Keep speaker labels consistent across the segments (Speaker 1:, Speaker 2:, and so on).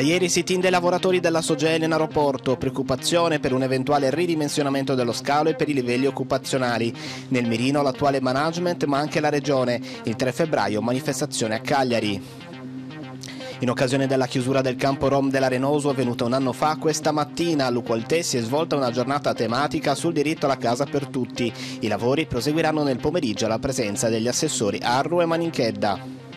Speaker 1: Da ieri si tinde i lavoratori della Sogel in aeroporto, preoccupazione per un eventuale ridimensionamento dello scalo e per i livelli occupazionali. Nel mirino l'attuale management ma anche la regione. Il 3 febbraio manifestazione a Cagliari. In occasione della chiusura del campo Rom dell'Arenoso avvenuta un anno fa, questa mattina a si è svolta una giornata tematica sul diritto alla casa per tutti. I lavori proseguiranno nel pomeriggio alla presenza degli assessori Arru e Maninchedda.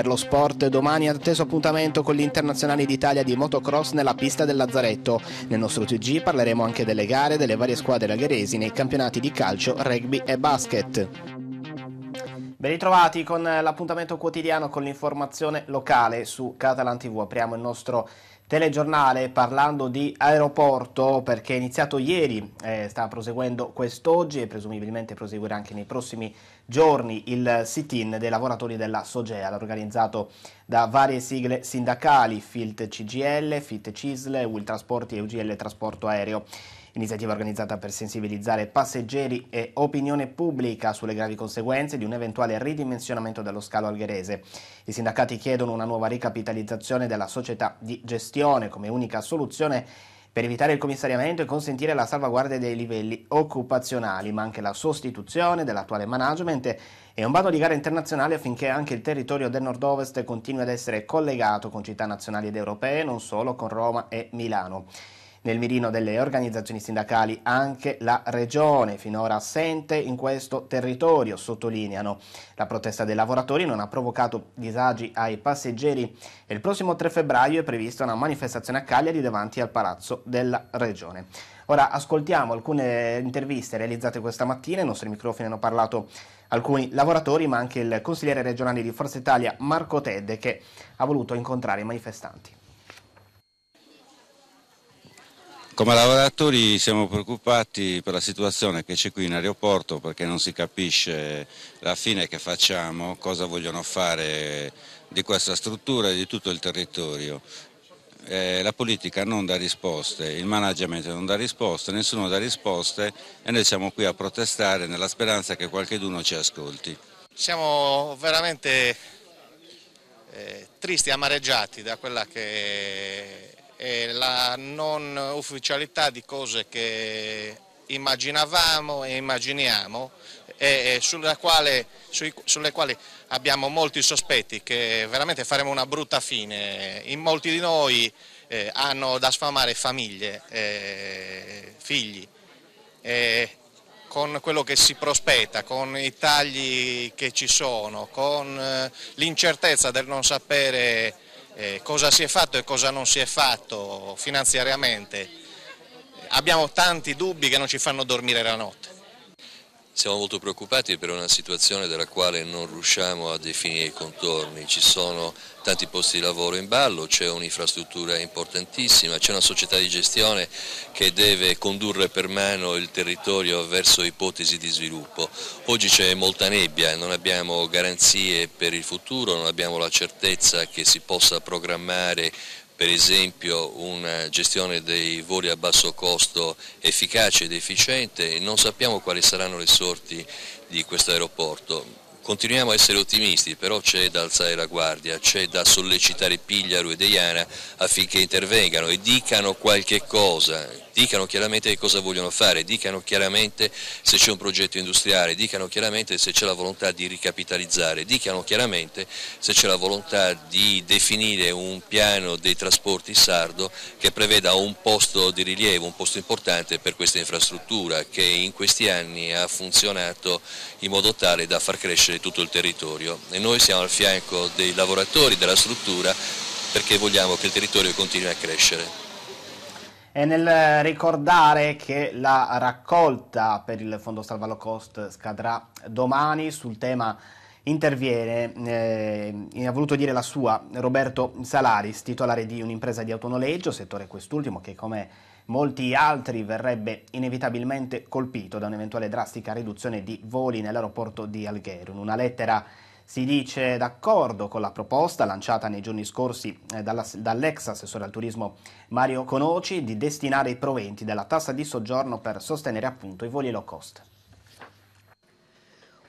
Speaker 1: Per lo sport, domani atteso appuntamento con gli internazionali d'Italia di motocross nella pista del Lazzaretto. Nel nostro TG parleremo anche delle gare delle varie squadre lagheresi nei campionati di calcio, rugby e basket. Ben ritrovati con l'appuntamento quotidiano con l'informazione locale su Catalan TV. Apriamo il nostro telegiornale parlando di aeroporto perché è iniziato ieri, eh, sta proseguendo quest'oggi e presumibilmente proseguirà anche nei prossimi giorni il sit-in dei lavoratori della Sogea, organizzato da varie sigle sindacali, FILT CGL, FIT CISL, UIL Trasporti e UGL Trasporto Aereo iniziativa organizzata per sensibilizzare passeggeri e opinione pubblica sulle gravi conseguenze di un eventuale ridimensionamento dello scalo algherese. I sindacati chiedono una nuova ricapitalizzazione della società di gestione come unica soluzione per evitare il commissariamento e consentire la salvaguardia dei livelli occupazionali, ma anche la sostituzione dell'attuale management e un bando di gara internazionale affinché anche il territorio del nord-ovest continui ad essere collegato con città nazionali ed europee, non solo con Roma e Milano. Nel mirino delle organizzazioni sindacali anche la Regione, finora assente in questo territorio, sottolineano. La protesta dei lavoratori non ha provocato disagi ai passeggeri e il prossimo 3 febbraio è prevista una manifestazione a Cagliari davanti al Palazzo della Regione. Ora ascoltiamo alcune interviste realizzate questa mattina, i nostri microfoni hanno parlato alcuni lavoratori ma anche il consigliere regionale di Forza Italia Marco Tedde che ha voluto incontrare i manifestanti.
Speaker 2: Come lavoratori siamo preoccupati per la situazione che c'è qui in aeroporto perché non si capisce la fine che facciamo, cosa vogliono fare di questa struttura e di tutto il territorio. Eh, la politica non dà risposte, il management non dà risposte, nessuno dà risposte e noi siamo qui a protestare nella speranza che qualcuno ci ascolti.
Speaker 1: Siamo veramente eh, tristi, amareggiati da quella che eh, la non ufficialità di cose che immaginavamo e immaginiamo e quale, sui, sulle quali abbiamo molti sospetti che veramente faremo una brutta fine. In molti di noi eh, hanno da sfamare famiglie, eh, figli. Eh, con quello che si prospetta, con i tagli che ci sono, con eh, l'incertezza del non sapere eh, cosa si è fatto e cosa non si è fatto finanziariamente. Abbiamo tanti dubbi che non ci fanno dormire la notte.
Speaker 3: Siamo molto preoccupati per una situazione della quale non riusciamo a definire i contorni, ci sono tanti posti di lavoro in ballo, c'è un'infrastruttura importantissima, c'è una società di gestione che deve condurre per mano il territorio verso ipotesi di sviluppo. Oggi c'è molta nebbia, non abbiamo garanzie per il futuro, non abbiamo la certezza che si possa programmare per esempio una gestione dei voli a basso costo efficace ed efficiente e non sappiamo quali saranno le sorti di questo aeroporto. Continuiamo a essere ottimisti, però c'è da alzare la guardia, c'è da sollecitare Pigliaro e Deiana affinché intervengano e dicano qualche cosa, dicano chiaramente che cosa vogliono fare, dicano chiaramente se c'è un progetto industriale, dicano chiaramente se c'è la volontà di ricapitalizzare, dicano chiaramente se c'è la volontà di definire un piano dei trasporti sardo che preveda un posto di rilievo, un posto importante per questa infrastruttura che in questi anni ha funzionato in modo tale da far crescere tutto il territorio e noi siamo al fianco dei lavoratori della struttura perché vogliamo che il territorio continui a crescere.
Speaker 1: E nel ricordare che la raccolta per il Fondo Salva Low Cost scadrà domani sul tema interviene, eh, ha voluto dire la sua, Roberto Salaris, titolare di un'impresa di autonoleggio, settore quest'ultimo che come molti altri verrebbe inevitabilmente colpito da un'eventuale drastica riduzione di voli nell'aeroporto di Alghero. In una lettera si dice d'accordo con la proposta lanciata nei giorni scorsi eh, dall'ex assessore al turismo Mario Conoci di destinare i proventi della tassa di soggiorno per sostenere appunto i voli low cost.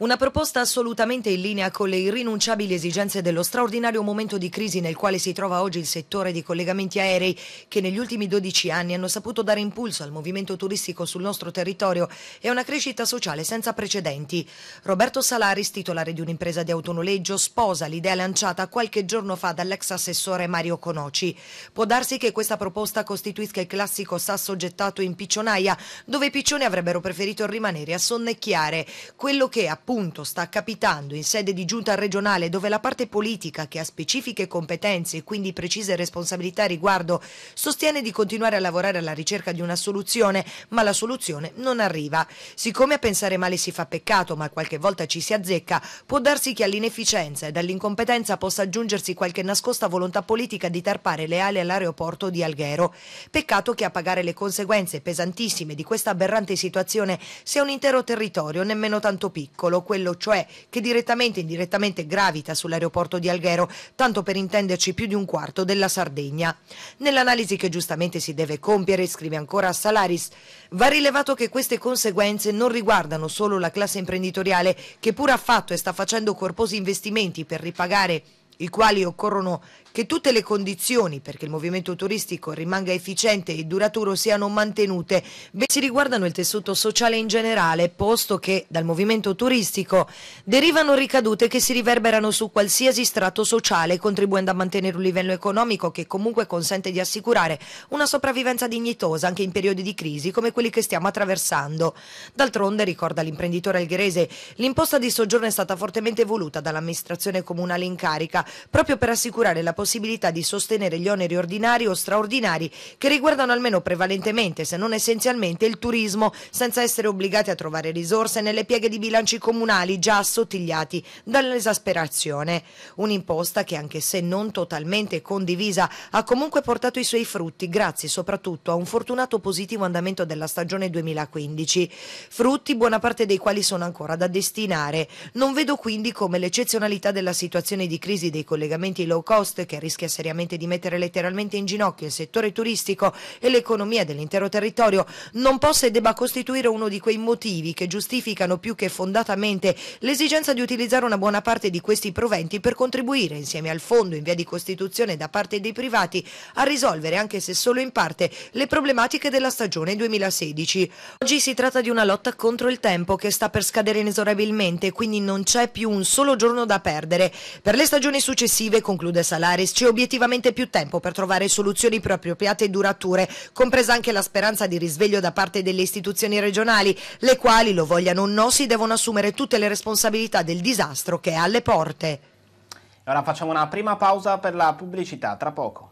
Speaker 4: Una proposta assolutamente in linea con le irrinunciabili esigenze dello straordinario momento di crisi nel quale si trova oggi il settore dei collegamenti aerei che negli ultimi 12 anni hanno saputo dare impulso al movimento turistico sul nostro territorio e a una crescita sociale senza precedenti. Roberto Salaris, titolare di un'impresa di autonoleggio, sposa l'idea lanciata qualche giorno fa dall'ex assessore Mario Conoci. Può darsi che questa proposta costituisca il classico sasso gettato in piccionaia, dove i piccioni avrebbero preferito rimanere a sonnecchiare. Quello che appunto appunto sta capitando in sede di giunta regionale dove la parte politica che ha specifiche competenze e quindi precise responsabilità riguardo sostiene di continuare a lavorare alla ricerca di una soluzione, ma la soluzione non arriva. Siccome a pensare male si fa peccato, ma qualche volta ci si azzecca, può darsi che all'inefficienza e all'incompetenza possa aggiungersi qualche nascosta volontà politica di tarpare le ali all'aeroporto di Alghero. Peccato che a pagare le conseguenze pesantissime di questa aberrante situazione sia un intero territorio, nemmeno tanto piccolo quello cioè che direttamente e indirettamente gravita sull'aeroporto di Alghero, tanto per intenderci più di un quarto della Sardegna. Nell'analisi che giustamente si deve compiere, scrive ancora Salaris, va rilevato che queste conseguenze non riguardano solo la classe imprenditoriale che pur ha fatto e sta facendo corposi investimenti per ripagare i quali occorrono che tutte le condizioni perché il movimento turistico rimanga efficiente e duraturo siano mantenute, si riguardano il tessuto sociale in generale, posto che dal movimento turistico derivano ricadute che si riverberano su qualsiasi strato sociale, contribuendo a mantenere un livello economico che comunque consente di assicurare una sopravvivenza dignitosa anche in periodi di crisi come quelli che stiamo attraversando. D'altronde, ricorda l'imprenditore algherese, l'imposta di soggiorno è stata fortemente voluta dall'amministrazione comunale in carica proprio per assicurare la possibilità possibilità di sostenere gli oneri ordinari o straordinari che riguardano almeno prevalentemente, se non essenzialmente, il turismo, senza essere obbligati a trovare risorse nelle pieghe di bilanci comunali già assottigliati dall'esasperazione. Un'imposta che, anche se non totalmente condivisa, ha comunque portato i suoi frutti grazie soprattutto a un fortunato positivo andamento della stagione 2015. Frutti buona parte dei quali sono ancora da destinare. Non vedo quindi come l'eccezionalità della situazione di crisi dei collegamenti low cost che rischia seriamente di mettere letteralmente in ginocchio il settore turistico e l'economia dell'intero territorio, non possa e debba costituire uno di quei motivi che giustificano più che fondatamente l'esigenza di utilizzare una buona parte di questi proventi per contribuire insieme al fondo in via di costituzione da parte dei privati a risolvere, anche se solo in parte, le problematiche della stagione 2016. Oggi si tratta di una lotta contro il tempo che sta per scadere inesorabilmente, quindi non c'è più un solo giorno da perdere. Per le stagioni successive, conclude Salari, Caparis c'è obiettivamente più tempo per trovare soluzioni più appropriate e durature, compresa anche la speranza di risveglio da parte delle istituzioni regionali, le quali, lo vogliano o no, si devono assumere tutte le responsabilità del disastro che è alle porte.
Speaker 1: Ora facciamo una prima pausa per la pubblicità, tra poco.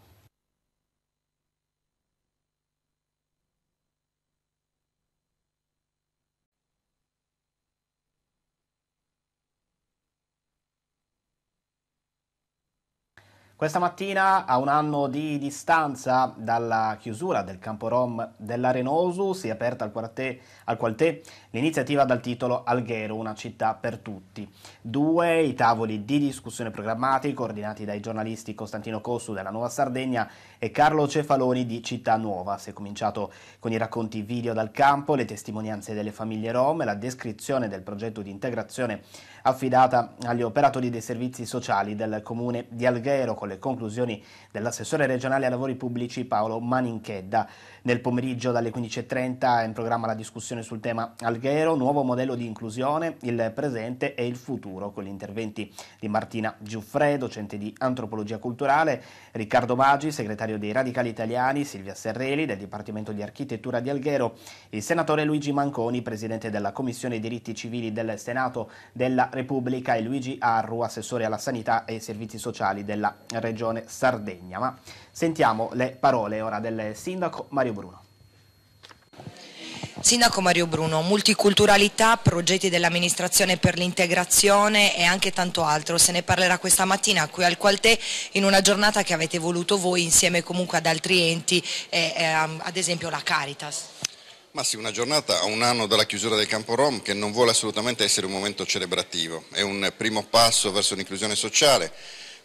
Speaker 1: Questa mattina, a un anno di distanza dalla chiusura del campo rom dell'Arenosu, si è aperta al quartè, al quartè l'iniziativa dal titolo Alghero, una città per tutti. Due i tavoli di discussione programmati, coordinati dai giornalisti Costantino Cossu della Nuova Sardegna e Carlo Cefaloni di Città Nuova. Si è cominciato con i racconti video dal campo, le testimonianze delle famiglie rom, la descrizione del progetto di integrazione affidata agli operatori dei servizi sociali del comune di Alghero con le conclusioni dell'assessore regionale ai lavori pubblici Paolo Maninchedda. Nel pomeriggio dalle 15.30 è in programma la discussione sul tema Alghero, nuovo modello di inclusione, il presente e il futuro con gli interventi di Martina Giuffre, docente di antropologia culturale, Riccardo Maggi, segretario segretario dei Radicali Italiani Silvia Serreli del Dipartimento di Architettura di Alghero, il senatore Luigi Manconi, presidente della Commissione Diritti Civili del Senato della Repubblica e Luigi Arru, assessore alla Sanità e Servizi Sociali della Regione Sardegna. Ma sentiamo le parole ora del sindaco
Speaker 4: Mario Bruno. Sindaco Mario Bruno, multiculturalità, progetti dell'amministrazione per l'integrazione e anche tanto altro. Se ne parlerà questa mattina qui al Qualtè in una giornata che avete voluto voi insieme comunque ad altri enti, eh, eh, ad esempio la Caritas.
Speaker 2: Ma sì, una giornata a un anno dalla chiusura del campo Rom che non vuole assolutamente essere un momento celebrativo, è un primo passo verso l'inclusione sociale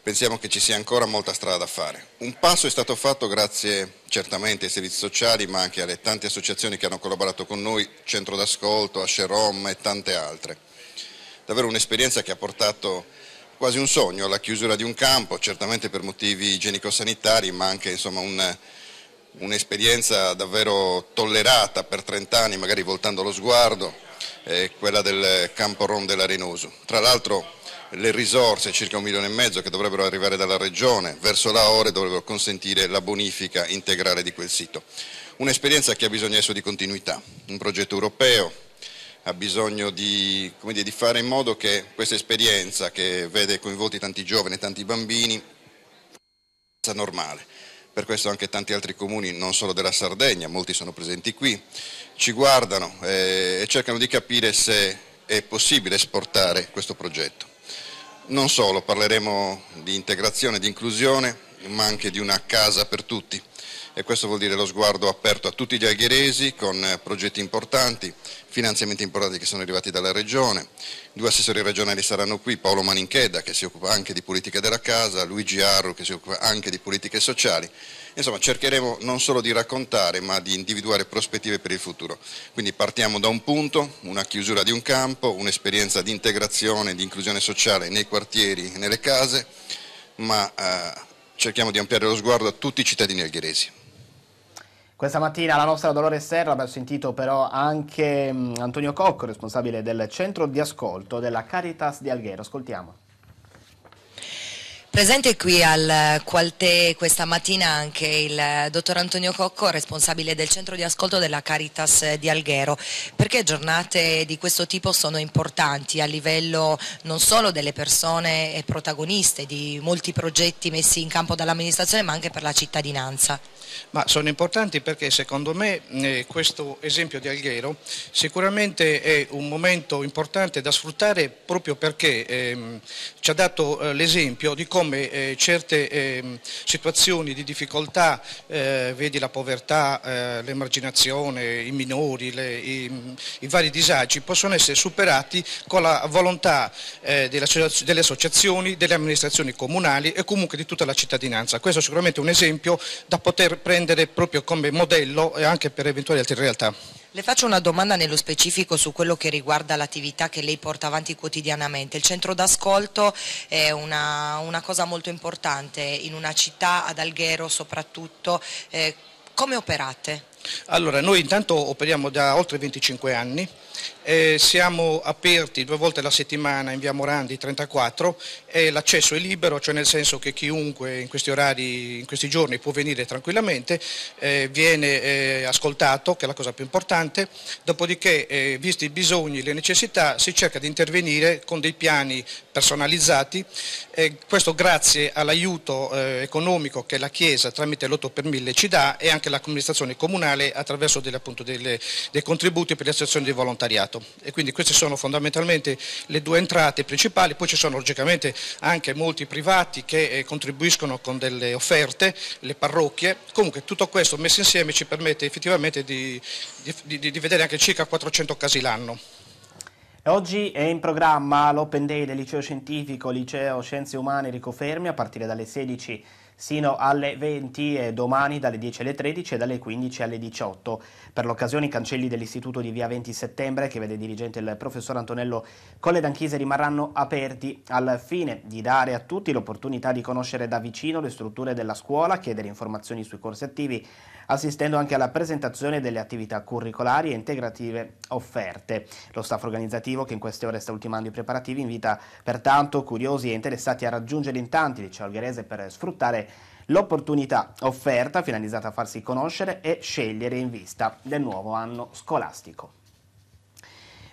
Speaker 2: pensiamo che ci sia ancora molta strada da fare. Un passo è stato fatto grazie certamente ai servizi sociali, ma anche alle tante associazioni che hanno collaborato con noi, Centro d'Ascolto, Asherom e tante altre. Davvero un'esperienza che ha portato quasi un sogno alla chiusura di un campo, certamente per motivi igienico-sanitari, ma anche un'esperienza un davvero tollerata per 30 anni, magari voltando lo sguardo, eh, quella del campo Rom dell'Arenuso. Tra l'altro le risorse, circa un milione e mezzo che dovrebbero arrivare dalla Regione verso la Ore dovrebbero consentire la bonifica integrale di quel sito. Un'esperienza che ha bisogno adesso di continuità, un progetto europeo, ha bisogno di, dire, di fare in modo che questa esperienza che vede coinvolti tanti giovani e tanti bambini sia normale per questo anche tanti altri comuni, non solo della Sardegna, molti sono presenti qui, ci guardano eh, e cercano di capire se è possibile esportare questo progetto. Non solo, parleremo di integrazione, di inclusione, ma anche di una casa per tutti. E questo vuol dire lo sguardo aperto a tutti gli alghieresi con eh, progetti importanti, finanziamenti importanti che sono arrivati dalla Regione. Due assessori regionali saranno qui, Paolo Manincheda che si occupa anche di politica della casa, Luigi Arru che si occupa anche di politiche sociali Insomma cercheremo non solo di raccontare ma di individuare prospettive per il futuro. Quindi partiamo da un punto, una chiusura di un campo, un'esperienza di integrazione, di inclusione sociale nei quartieri, nelle case, ma eh, cerchiamo di ampliare lo sguardo a tutti i cittadini alghiresi.
Speaker 1: Questa mattina la nostra Dolore Serra abbiamo sentito però anche mm, Antonio Cocco, responsabile del centro di ascolto della Caritas di Alghero. Ascoltiamo.
Speaker 4: Presente qui al Qualtè questa mattina anche il dottor Antonio Cocco, responsabile del centro di ascolto della Caritas di Alghero. Perché giornate di questo tipo sono importanti a livello non solo delle persone protagoniste di molti progetti messi in campo dall'amministrazione ma anche per la cittadinanza?
Speaker 5: ma sono importanti perché secondo me eh, questo esempio di Alghero sicuramente è un momento importante da sfruttare proprio perché ehm, ci ha dato eh, l'esempio di come eh, certe ehm, situazioni di difficoltà, eh, vedi la povertà, eh, l'emarginazione, i minori, le, i, i, vari disagi possono essere superati con la volontà eh, delle, delle associazioni, delle amministrazioni comunali e comunque di tutta la cittadinanza. Questo è sicuramente un esempio da poter prendere proprio come modello e anche per eventuali altre realtà.
Speaker 4: Le faccio una domanda nello specifico su quello che riguarda l'attività che lei porta avanti quotidianamente. Il centro d'ascolto è una, una cosa molto importante in una città ad Alghero soprattutto. Eh, come operate?
Speaker 5: Allora, noi intanto operiamo da oltre 25 anni, eh, siamo aperti due volte alla settimana in via Morandi 34 e eh, l'accesso è libero, cioè nel senso che chiunque in questi orari, in questi giorni può venire tranquillamente, eh, viene eh, ascoltato, che è la cosa più importante, dopodiché eh, visti i bisogni, le necessità, si cerca di intervenire con dei piani personalizzati, eh, questo grazie all'aiuto economico che la Chiesa tramite l'8 per 1000 ci dà e anche l'amministrazione comunale nazionale attraverso delle, appunto, delle, dei contributi per le associazioni di volontariato. E quindi queste sono fondamentalmente le due entrate principali, poi ci sono logicamente anche molti privati che eh, contribuiscono con delle offerte, le parrocchie, comunque tutto questo messo insieme ci permette effettivamente di, di, di, di vedere anche circa 400 casi l'anno.
Speaker 1: Oggi è in programma l'Open Day del Liceo Scientifico, Liceo Scienze Umane Ricofermi a partire dalle 16 sino alle 20 e domani dalle 10 alle 13 e dalle 15 alle 18. Per l'occasione i cancelli dell'istituto di via 20 settembre, che vede dirigente il professor Antonello Colle d'Anchise, rimarranno aperti al fine di dare a tutti l'opportunità di conoscere da vicino le strutture della scuola, chiedere informazioni sui corsi attivi, assistendo anche alla presentazione delle attività curricolari e integrative offerte. Lo staff organizzativo, che in queste ore sta ultimando i preparativi, invita pertanto curiosi e interessati a raggiungere in tanti liceo algherese per sfruttare L'opportunità offerta, finalizzata a farsi conoscere e scegliere in vista del nuovo anno scolastico.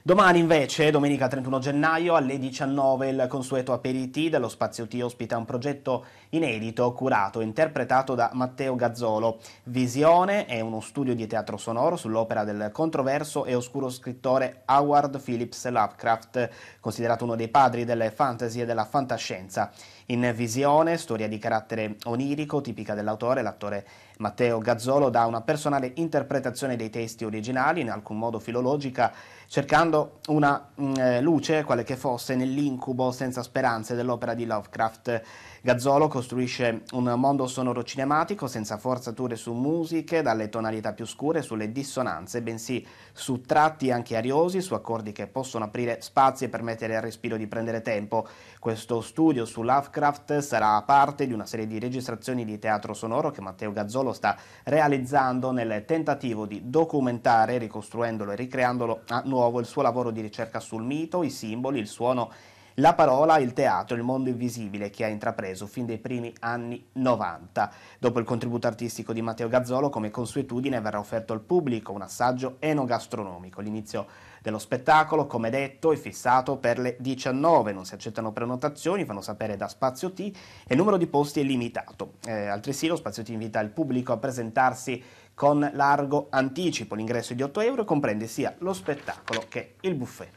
Speaker 1: Domani invece, domenica 31 gennaio alle 19, il consueto aperiti dello Spazio T ospita un progetto inedito, curato e interpretato da Matteo Gazzolo. Visione è uno studio di teatro sonoro sull'opera del controverso e oscuro scrittore Howard Phillips Lovecraft, considerato uno dei padri delle fantasy e della fantascienza. In visione, storia di carattere onirico, tipica dell'autore, l'attore Matteo Gazzolo dà una personale interpretazione dei testi originali, in alcun modo filologica, cercando una mh, mm, eh, luce, quale che fosse, nell'incubo senza speranze dell'opera di Lovecraft. Gazzolo costruisce un mondo sonoro cinematico senza forzature su musiche, dalle tonalità più scure, sulle dissonanze, bensì su tratti anche ariosi, su accordi che possono aprire spazi e permettere al respiro di prendere tempo. Questo studio su Lovecraft sarà parte di una serie di registrazioni di teatro sonoro che Matteo Gazzolo sta realizzando nel tentativo di documentare, ricostruendolo e ricreandolo a nuovo nuovo il suo lavoro di ricerca sul mito, i simboli, il suono, la parola, il teatro, il mondo invisibile che ha intrapreso fin dai primi anni 90. Dopo il contributo artistico di Matteo Gazzolo, come consuetudine, verrà offerto al pubblico un assaggio enogastronomico. L'inizio dello spettacolo, come detto, è fissato per le 19. Non si accettano prenotazioni, fanno sapere da Spazio T e il numero di posti è limitato. Eh, altresì lo Spazio T invita il pubblico a presentarsi con largo anticipo. L'ingresso è di 8 euro e comprende sia lo spettacolo che il buffet.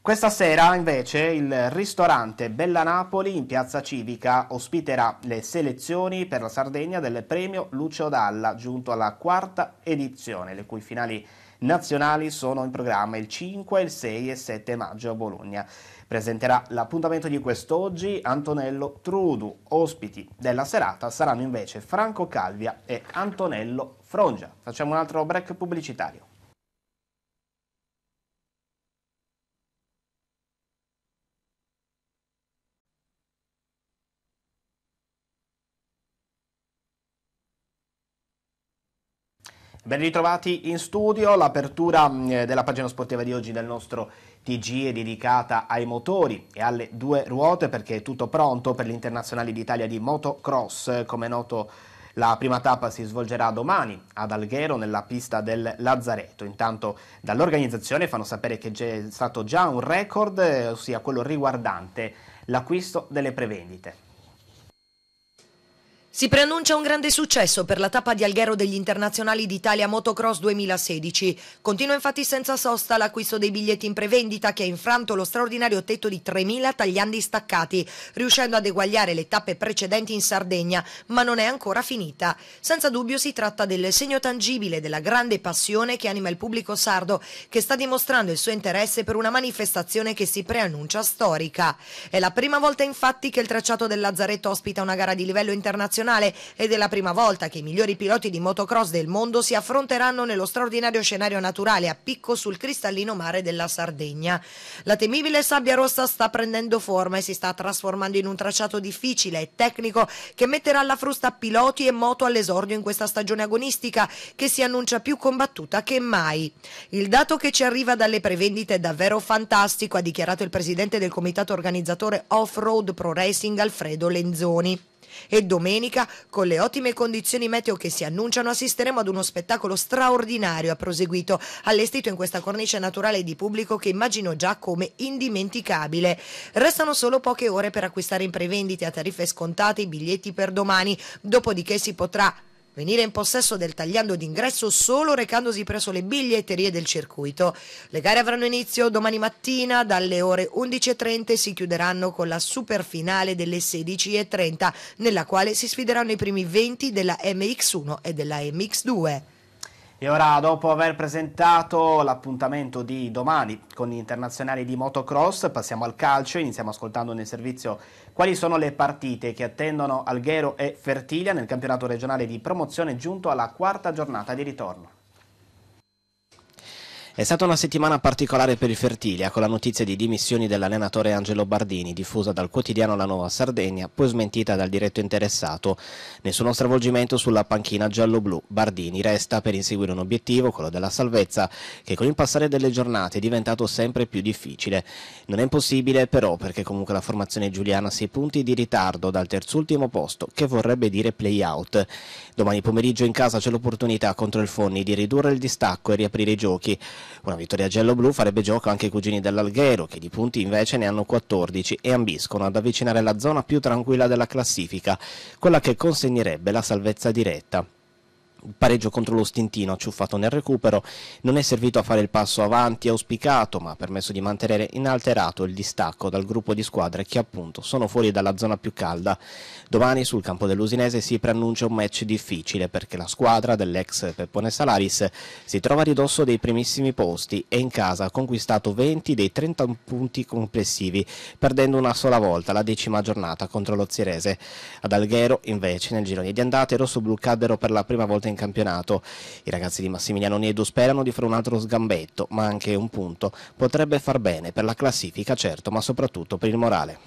Speaker 1: Questa sera invece il ristorante Bella Napoli in Piazza Civica ospiterà le selezioni per la Sardegna del premio Lucio Dalla giunto alla quarta edizione, le cui finali nazionali sono in programma il 5, il 6 e 7 maggio a Bologna. Presenterà l'appuntamento di quest'oggi Antonello Trudu. Ospiti della serata saranno invece Franco Calvia e Antonello Frongia. Facciamo un altro break pubblicitario. Ben ritrovati in studio, l'apertura eh, della pagina sportiva di oggi del nostro TG è dedicata ai motori e alle due ruote perché è tutto pronto per l'Internazionale d'Italia di motocross, come noto la prima tappa si svolgerà domani ad Alghero nella pista del Lazzaretto. Intanto dall'organizzazione fanno sapere che c'è stato già un record, eh, ossia quello riguardante l'acquisto delle prevendite.
Speaker 4: Si preannuncia un grande successo per la tappa di Alghero degli internazionali d'Italia Motocross 2016. Continua infatti senza sosta l'acquisto dei biglietti in prevendita che ha infranto lo straordinario tetto di 3.000 tagliandi staccati, riuscendo ad eguagliare le tappe precedenti in Sardegna, ma non è ancora finita. Senza dubbio si tratta del segno tangibile della grande passione che anima il pubblico sardo, che sta dimostrando il suo interesse per una manifestazione che si preannuncia storica. È la prima volta infatti che il tracciato del Lazzaretto ospita una gara di livello internazionale internazionale ed è la prima volta che i migliori piloti di motocross del mondo si affronteranno nello straordinario scenario naturale a picco sul cristallino mare della Sardegna. La temibile sabbia rossa sta prendendo forma e si sta trasformando in un tracciato difficile e tecnico che metterà alla frusta piloti e moto all'esordio in questa stagione agonistica che si annuncia più combattuta che mai. Il dato che ci arriva dalle prevendite è davvero fantastico, ha dichiarato il presidente del comitato organizzatore Off-Road Pro Racing Alfredo Lenzoni. E domenica, con le ottime condizioni meteo che si annunciano, assisteremo ad uno spettacolo straordinario, ha proseguito, allestito in questa cornice naturale di pubblico che immagino già come indimenticabile. Restano solo poche ore per acquistare in prevendite a tariffe scontate i biglietti per domani, dopodiché si potrà venire in possesso del tagliando d'ingresso solo recandosi presso le biglietterie del circuito. Le gare avranno inizio domani mattina dalle ore 11.30 e si chiuderanno con la super finale delle 16.30 nella quale si sfideranno i primi 20 della MX1 e della MX2.
Speaker 1: E ora, dopo aver presentato l'appuntamento di domani con gli internazionali di motocross, passiamo al calcio. Iniziamo ascoltando nel servizio quali sono le partite che attendono Alghero e Fertilia nel campionato regionale di promozione giunto alla quarta giornata di ritorno. È stata una settimana particolare per il Fertilia, con ecco la notizia di dimissioni dell'allenatore Angelo Bardini, diffusa dal quotidiano La Nuova Sardegna, poi smentita dal diretto interessato. Nessuno stravolgimento sulla panchina giallo-blu. Bardini resta per inseguire un obiettivo, quello della salvezza, che con il passare delle giornate è diventato sempre più difficile. Non è impossibile però, perché comunque la formazione giuliana ha si punti di ritardo dal terzultimo posto, che vorrebbe dire play-out. Domani pomeriggio in casa c'è l'opportunità contro il Fonni di ridurre il distacco e riaprire i giochi. Una vittoria giallo-blu farebbe gioco anche ai cugini dell'Alghero, che di punti invece ne hanno 14 e ambiscono ad avvicinare la zona più tranquilla della classifica, quella che consegnerebbe la salvezza diretta pareggio contro lo Stintino acciuffato nel recupero non è servito a fare il passo avanti auspicato ma ha permesso di mantenere inalterato il distacco dal gruppo di squadre che appunto sono fuori dalla zona più calda. Domani sul campo dell'Usinese si preannuncia un match difficile perché la squadra dell'ex Peppone Salaris si trova a ridosso dei primissimi posti e in casa ha conquistato 20 dei 30 punti complessivi perdendo una sola volta la decima giornata contro lo Zirese. Ad Alghero invece nel girone di andate i rossoblù caddero per la prima volta in in campionato. I ragazzi di Massimiliano Niedo sperano di fare un altro sgambetto, ma anche un punto potrebbe far bene per la classifica, certo, ma soprattutto per il morale.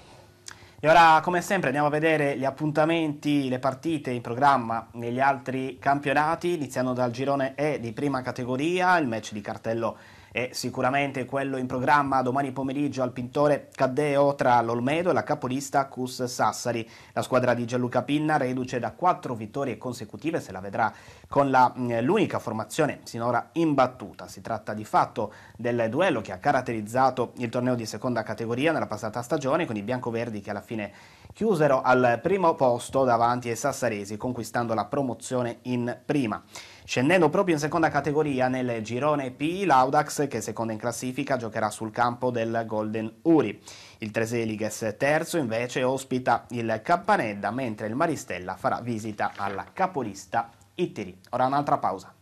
Speaker 1: E ora, come sempre, andiamo a vedere gli appuntamenti, le partite in programma negli altri campionati, iniziando dal girone E di prima categoria, il match di cartello e sicuramente quello in programma domani pomeriggio al Pintore Caddeo tra l'Olmedo e la capolista Cus Sassari. La squadra di Gianluca Pinna, reduce da quattro vittorie consecutive, se la vedrà con mm, l'unica formazione sinora imbattuta. Si tratta di fatto del duello che ha caratterizzato il torneo di seconda categoria nella passata stagione, con i biancoverdi che alla fine chiusero al primo posto davanti ai sassaresi, conquistando la promozione in prima. Scendendo proprio in seconda categoria nel girone P, l'Audax, che è seconda in classifica, giocherà sul campo del Golden Uri. Il Treseliges terzo invece ospita il Campanedda, mentre il Maristella farà visita alla capolista Ittiri. Ora un'altra pausa.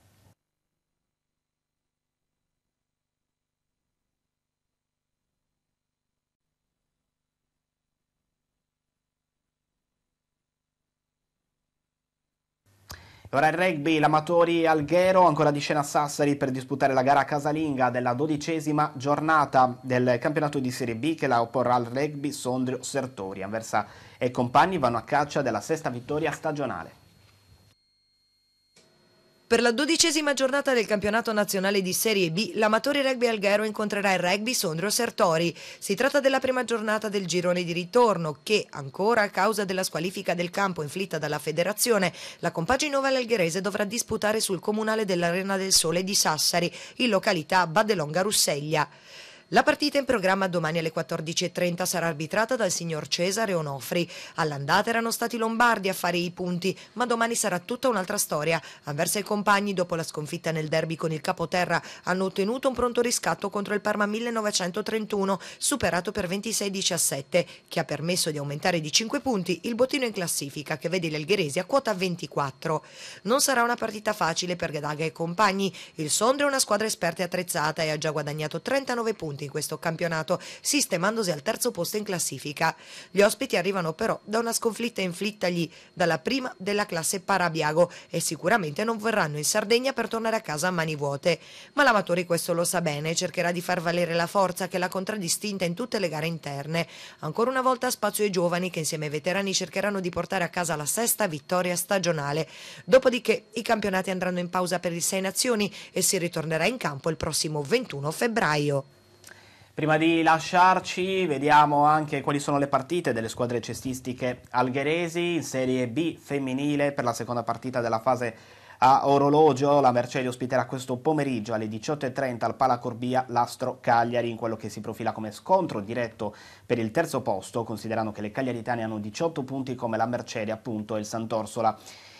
Speaker 1: Ora il rugby, l'amatori Alghero ancora di scena a Sassari per disputare la gara casalinga della dodicesima giornata del campionato di Serie B che la opporrà al rugby Sondrio Sertori. Anversa e compagni vanno a caccia della sesta vittoria stagionale.
Speaker 4: Per la dodicesima giornata del campionato nazionale di Serie B, l'amatore Rugby Alghero incontrerà il rugby Sondrio Sertori. Si tratta della prima giornata del girone di ritorno che, ancora a causa della squalifica del campo inflitta dalla federazione, la compagine ovale algherese dovrà disputare sul comunale dell'Arena del Sole di Sassari, in località Badelonga Russeglia. La partita in programma domani alle 14.30 sarà arbitrata dal signor Cesare Onofri. All'andata erano stati i Lombardi a fare i punti, ma domani sarà tutta un'altra storia. Anversa e compagni, dopo la sconfitta nel derby con il Capoterra, hanno ottenuto un pronto riscatto contro il Parma 1931, superato per 26-17, che ha permesso di aumentare di 5 punti il bottino in classifica, che vede gli algheresi a quota 24. Non sarà una partita facile per Gadaga e compagni. Il Sondrio è una squadra esperta e attrezzata e ha già guadagnato 39 punti punti in questo campionato, sistemandosi al terzo posto in classifica. Gli ospiti arrivano però da una sconfitta inflittagli dalla prima della classe Parabiago e sicuramente non verranno in Sardegna per tornare a casa a mani vuote. Ma l'Amatori questo lo sa bene e cercherà di far valere la forza che l'ha contraddistinta in tutte le gare interne. Ancora una volta spazio ai giovani che insieme ai veterani cercheranno di portare a casa la sesta vittoria stagionale. Dopodiché i campionati andranno in pausa per il Sei Nazioni e si ritornerà in campo il prossimo 21 febbraio.
Speaker 1: Prima di lasciarci vediamo anche quali sono le partite delle squadre cestistiche algheresi in Serie B femminile per la seconda partita della fase a orologio. La Mercedes ospiterà questo pomeriggio alle 18.30 al Pala Corbia l'Astro Cagliari in quello che si profila come scontro diretto per il terzo posto considerando che le cagliaritane hanno 18 punti come la Mercedes appunto e il Sant'Orsola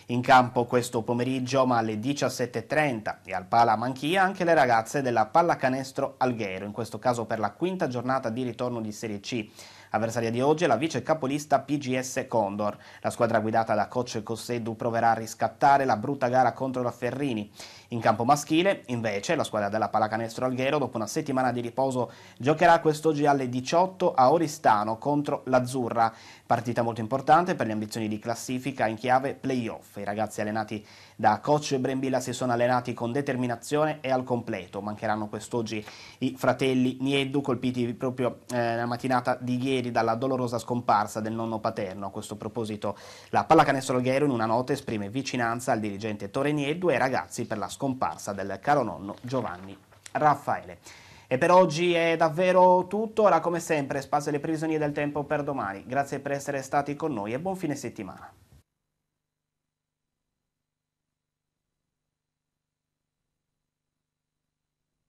Speaker 1: in campo questo pomeriggio, ma alle 17.30 e al Pala Manchia anche le ragazze della Pallacanestro Alghero, in questo caso per la quinta giornata di ritorno di Serie C. Avversaria di oggi è la vice capolista PGS Condor. La squadra guidata da coach Cossedu proverà a riscattare la brutta gara contro la Ferrini. In campo maschile, invece, la squadra della Pallacanestro Alghero, dopo una settimana di riposo, giocherà quest'oggi alle 18 a Oristano contro l'Azzurra. Partita molto importante per le ambizioni di classifica in chiave playoff. I ragazzi allenati da coach Brembilla si sono allenati con determinazione e al completo. Mancheranno quest'oggi i fratelli Nieddu, colpiti proprio eh, nella mattinata di ieri dalla dolorosa scomparsa del nonno paterno. A questo proposito, la Pallacanestro Alghero in una nota esprime vicinanza al dirigente Torre Nieddu e ai ragazzi per la scomparsa scomparsa del caro nonno Giovanni Raffaele. E per oggi è davvero tutto, ora come sempre spazio le previsioni del tempo per domani. Grazie per essere stati con noi e buon fine settimana.